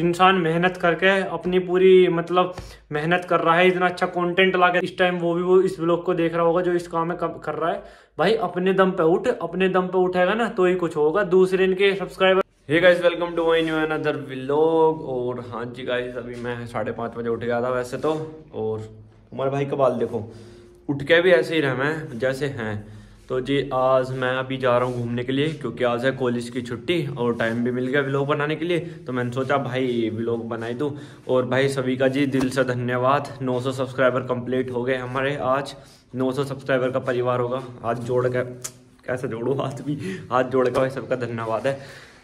इंसान मेहनत करके अपनी पूरी मतलब मेहनत कर रहा है इतना अच्छा कंटेंट ला इस टाइम वो भी वो इस ब्लॉग को देख रहा होगा जो इस काम में कर रहा है भाई अपने दम पे उठ अपने दम पे उठेगा ना तो ही कुछ होगा दूसरे इनके subscriber hey guys welcome to my new another vlog और हाँ जी गाइस अभी मैं साढ़े पाँच बजे उठ गया था वैसे तो और उमर भाई का बाल देखो उठ के भी ऐसे ही रह मैं जैसे हैं तो जी आज मैं अभी जा रहा हूँ घूमने के लिए क्योंकि आज है कॉलेज की छुट्टी और टाइम भी मिल गया व्लॉग बनाने के लिए तो मैंने सोचा भाई व्लॉग बनाई दूँ और भाई सभी का जी दिल से धन्यवाद 900 सब्सक्राइबर कंप्लीट हो गए हमारे आज 900 सब्सक्राइबर का परिवार होगा आज जोड़ के कैसे जोड़ो हाथ भी हाथ जोड़ के भाई सबका धन्यवाद है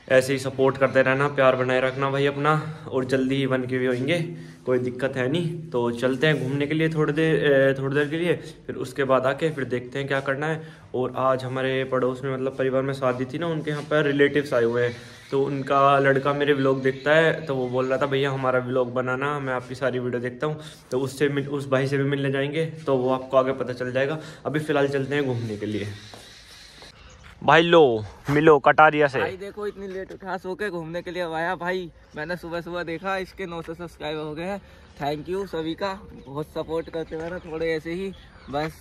ऐसे ही सपोर्ट करते रहना प्यार बनाए रखना भाई अपना और जल्दी ही बन के भी होंगे कोई दिक्कत है नहीं तो चलते हैं घूमने के लिए थोड़ी देर थोड़ी देर के लिए फिर उसके बाद आके फिर देखते हैं क्या करना है और आज हमारे पड़ोस में मतलब परिवार में शादी थी ना उनके यहाँ पर रिलेटिव्स आए हुए हैं तो उनका लड़का मेरे ब्लॉग देखता है तो वो बोल रहा था भैया हमारा ब्लॉग बनाना मैं आपकी सारी वीडियो देखता हूँ तो उससे उस भाई से भी मिलने जाएंगे तो वो आपको आगे पता चल जाएगा अभी फ़िलहाल चलते हैं घूमने के लिए भाई लो मिलो कटारिया से भाई देखो इतनी लेट उठा सो के घूमने के लिए आया भाई मैंने सुबह सुबह देखा इसके नौ सौ सब्सक्राइबर हो गए हैं थैंक यू सभी का बहुत सपोर्ट करते हुए ना थोड़े ऐसे ही बस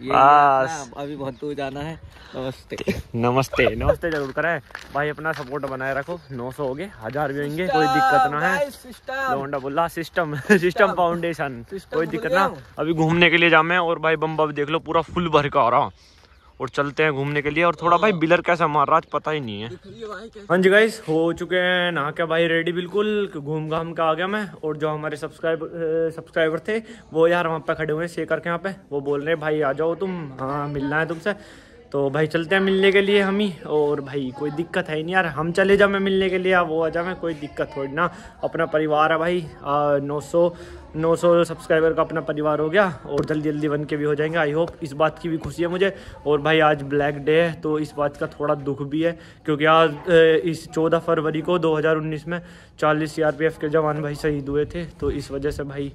बस अभी बहुत दूर जाना है नमस्ते नमस्ते नमस्ते जरूर करें भाई अपना सपोर्ट बनाए रखो 900 हो गए हजार भी होंगे कोई दिक्कत ना है बुल्ला सिस्टम सिस्टम फाउंडेशन कोई दिक्कत ना अभी घूमने के लिए जामे और भाई बम्बा देख लो पूरा फुल भर का हो रहा और चलते हैं घूमने के लिए और थोड़ा भाई हाँ। बिलर कैसा मार रहा पता ही नहीं है हाँ जी गाइस हो चुके हैं नहा क्या भाई रेडी बिल्कुल घूम घाम का आ गया मैं और जो हमारे सब्सक्राइब सब्सक्राइबर थे वो यार वहाँ पे खड़े हुए हैं शेखर के यहाँ पे वो बोल रहे हैं भाई आ जाओ तुम हाँ मिलना है तुमसे तो भाई चलते हैं मिलने के लिए हम ही और भाई कोई दिक्कत है नहीं यार हम चले जाओ मैं मिलने के लिए आप वो आ जाओ मैं कोई दिक्कत थोड़ी ना अपना परिवार है भाई नौ सौ नौ सौ सब्सक्राइबर का अपना परिवार हो गया और जल्दी जल्दी बन के भी हो जाएंगे आई होप इस बात की भी खुशी है मुझे और भाई आज ब्लैक डे है तो इस बात का थोड़ा दुख भी है क्योंकि आज इस चौदह फरवरी को दो में चालीस सी के जवान भाई शहीद हुए थे तो इस वजह से भाई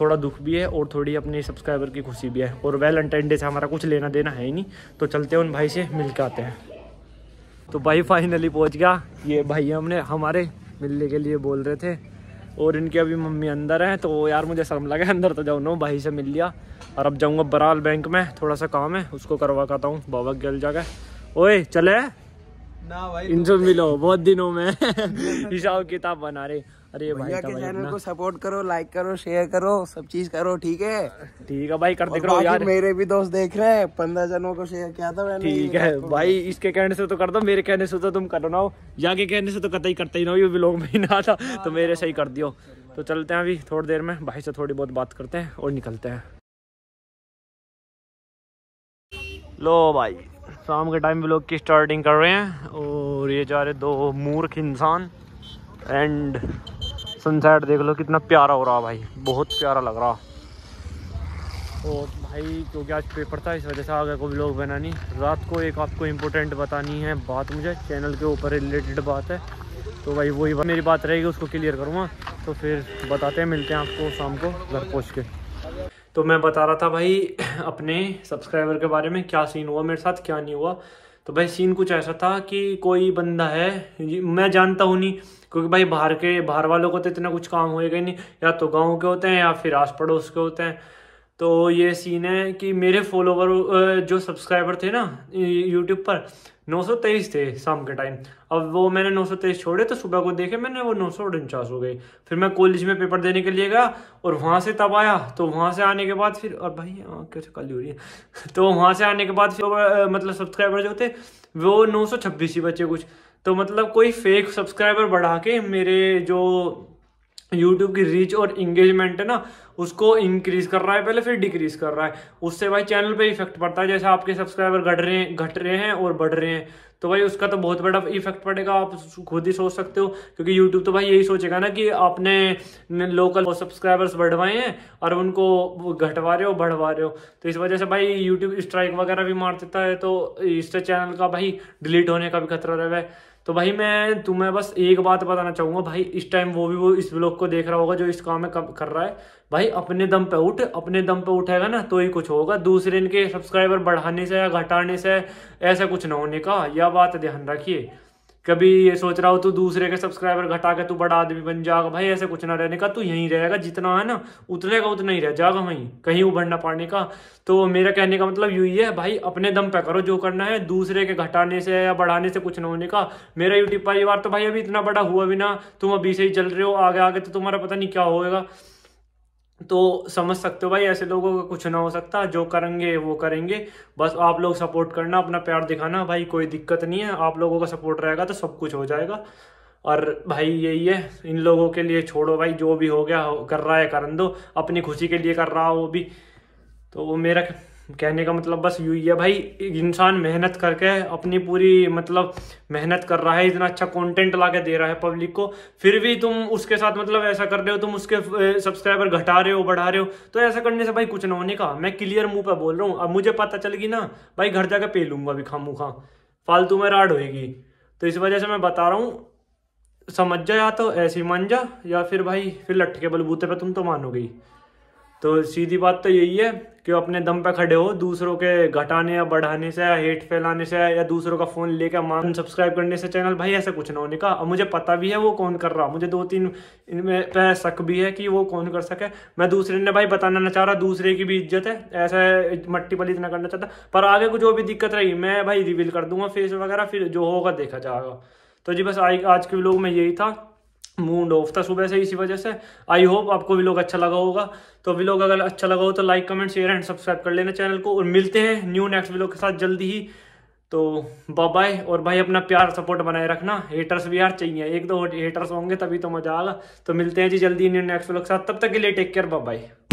थोड़ा दुख भी है और थोड़ी अपने सब्सक्राइबर की खुशी भी है और वेल डे से हमारा कुछ लेना देना है ही नहीं तो चलते हैं उन भाई से मिल के आते हैं तो भाई फाइनली पहुंच गया ये भाई हमने हमारे मिलने के लिए बोल रहे थे और इनके अभी मम्मी अंदर हैं तो यार मुझे शर्म लगा अंदर तो जाऊँ ना भाई से मिल लिया और अब जाऊँगा बराल बैंक में थोड़ा सा काम है उसको करवा करता हूँ बाबा गल जाकर ओए चले ना भाई इनसे तो मिलो बहुत दिनों में हिसाब किताब बना रहे अरे भाई के चैनल को सपोर्ट करो लाइक करो शेयर करो सब चीज करो ठीक है ठीक है भाई कर देख रहा यार मेरे भी दोस्त देख रहे हैं पंद्रह जनों को शेयर किया था मैंने ठीक है भाई इसके कहने से तो कर दो मेरे कहने से तो तुम करो ना हो यहाँ के कहने से तो कत ही करते ही ना ये ब्लॉग में ना था तो मेरे से ही कर दियो तो चलते हैं अभी थोड़ी देर में भाई से थोड़ी बहुत बात करते हैं और निकलते हैं लो भाई शाम के टाइम ब्लॉग की स्टार्टिंग कर रहे हैं और ये जा रहे दो मूर्ख इंसान एंड सनसेट देख लो कितना प्यारा हो रहा भाई बहुत प्यारा लग रहा और भाई क्योंकि आज पेपर था इस वजह से आगे को ब्लॉग बनानी रात को एक आपको इम्पोर्टेंट बतानी है बात मुझे चैनल के ऊपर रिलेटेड बात है तो भाई वही मेरी बात रहेगी उसको क्लियर करूँगा तो फिर बताते हैं मिलते हैं आपको शाम को घर पहुँच के तो मैं बता रहा था भाई अपने सब्सक्राइबर के बारे में क्या सीन हुआ मेरे साथ क्या नहीं हुआ तो भाई सीन कुछ ऐसा था कि कोई बंदा है मैं जानता हूँ नहीं क्योंकि भाई बाहर के बाहर वालों को तो इतना कुछ काम होएगा ही नहीं या तो गाँव के होते हैं या फिर आस पड़ोस के होते हैं तो ये सीन है कि मेरे फॉलोवर जो सब्सक्राइबर थे ना यूट्यूब पर 923 थे शाम के टाइम अब वो मैंने 923 छोड़े तो सुबह को देखे मैंने वो नौ सौ उनचास हो गए फिर मैं कॉलेज में पेपर देने के लिए गया और वहाँ से तब आया तो वहाँ से आने के बाद फिर और भाई कैसे कल हो रही है तो वहाँ से आने के बाद फिर मतलब सब्सक्राइबर जो थे वो नौ ही बचे कुछ तो मतलब कोई फेक सब्सक्राइबर बढ़ा के मेरे जो यूट्यूब की रीच और इंगेजमेंट है ना उसको इंक्रीज कर रहा है पहले फिर डिक्रीज कर रहा है उससे भाई चैनल पे इफेक्ट पड़ता है जैसे आपके सब्सक्राइबर घट रहे हैं घट रहे हैं और बढ़ रहे हैं तो भाई उसका तो बहुत बड़ा इफेक्ट पड़ेगा आप खुद ही सोच सकते हो क्योंकि यूट्यूब तो भाई यही सोचेगा ना कि आपने लोकल सब्सक्राइबर्स बढ़वाए हैं और उनको घटवा रहे हो बढ़वा रहे हो तो इस वजह से भाई यूट्यूब स्ट्राइक वगैरह भी मार देता है तो इससे चैनल का भाई डिलीट होने का भी खतरा रहेगा तो भाई मैं तुम्हें बस एक बात बताना चाहूँगा भाई इस टाइम वो भी वो इस ब्लॉग को देख रहा होगा जो इस काम में कर रहा है भाई अपने दम पे उठ अपने दम पे उठेगा ना तो ही कुछ होगा दूसरे इनके सब्सक्राइबर बढ़ाने से या घटाने से ऐसा कुछ ना होने का यह बात ध्यान रखिए कभी ये सोच रहा हो तू दूसरे के सब्सक्राइबर घटा के तू बड़ा आदमी बन जाएगा भाई ऐसे कुछ ना रहने का तू यहीं रहेगा जितना है ना उतने का उतना ही रह जाएगा वहीं कहीं उभरना पाने का तो मेरा कहने का मतलब यही है भाई अपने दम पे करो जो करना है दूसरे के घटाने से या बढ़ाने से कुछ ना होने का मेरा यूट्यूब परिवार तो भाई अभी इतना बड़ा हुआ भी ना तुम अभी से ही चल रहे हो आगे आगे तो तुम्हारा पता नहीं क्या होगा तो समझ सकते हो भाई ऐसे लोगों का कुछ ना हो सकता जो करेंगे वो करेंगे बस आप लोग सपोर्ट करना अपना प्यार दिखाना भाई कोई दिक्कत नहीं है आप लोगों का सपोर्ट रहेगा तो सब कुछ हो जाएगा और भाई यही है इन लोगों के लिए छोड़ो भाई जो भी हो गया कर रहा है करन दो अपनी खुशी के लिए कर रहा हो वो भी तो वो मेरा कहने का मतलब बस यू ही है भाई इंसान मेहनत करके अपनी पूरी मतलब मेहनत कर रहा है इतना अच्छा कंटेंट ला के दे रहा है पब्लिक को फिर भी तुम उसके साथ मतलब ऐसा कर रहे हो तुम उसके सब्सक्राइबर घटा रहे हो बढ़ा रहे हो तो ऐसा करने से भाई कुछ ना होने का मैं क्लियर मुंह पे बोल रहा हूँ अब मुझे पता चलेगी ना भाई घर जाकर पे लूंगा भी खा फालतू में राड होएगी तो इस वजह से मैं बता रहा हूँ समझ जा या तो ऐसी मान जा या फिर भाई फिर लट्ठ के बलबूते पर तुम तो मानोगे तो सीधी बात तो यही है कि अपने दम पे खड़े हो दूसरों के घटाने या बढ़ाने से या हेट फैलाने से या दूसरों का फ़ोन लेकर मान सब्सक्राइब करने से चैनल भाई ऐसा कुछ ना होने का और मुझे पता भी है वो कौन कर रहा मुझे दो तीन इनमें पे शक भी है कि वो कौन कर सके मैं दूसरे ने भाई बताना ना चाह रहा दूसरे की भी इज्जत है ऐसा मट्टी पली इतना करना चाहता पर आगे को जो भी दिक्कत रही मैं भाई रिविल कर दूंगा फेस वगैरह फिर जो होगा देखा जाएगा तो जी बस आज के लोग में यही था मूड ऑफ था सुबह से इसी वजह से आई होप आपको भी लोग अच्छा लगा होगा तो अभी लोग अगर अच्छा लगा हो तो like comment share and subscribe कर लेना चैनल को और मिलते हैं न्यू नेक्स्ट वीलो के साथ जल्दी ही तो बाय और भाई अपना प्यार सपोर्ट बनाए रखना हेटर्स भी यार चाहिए एक दो हेटर्स होंगे तभी तो मजा आएगा तो मिलते हैं जी जल्दी न्यू नेक्स्ट वीलो के साथ तब तक के लिए टेक केयर बाय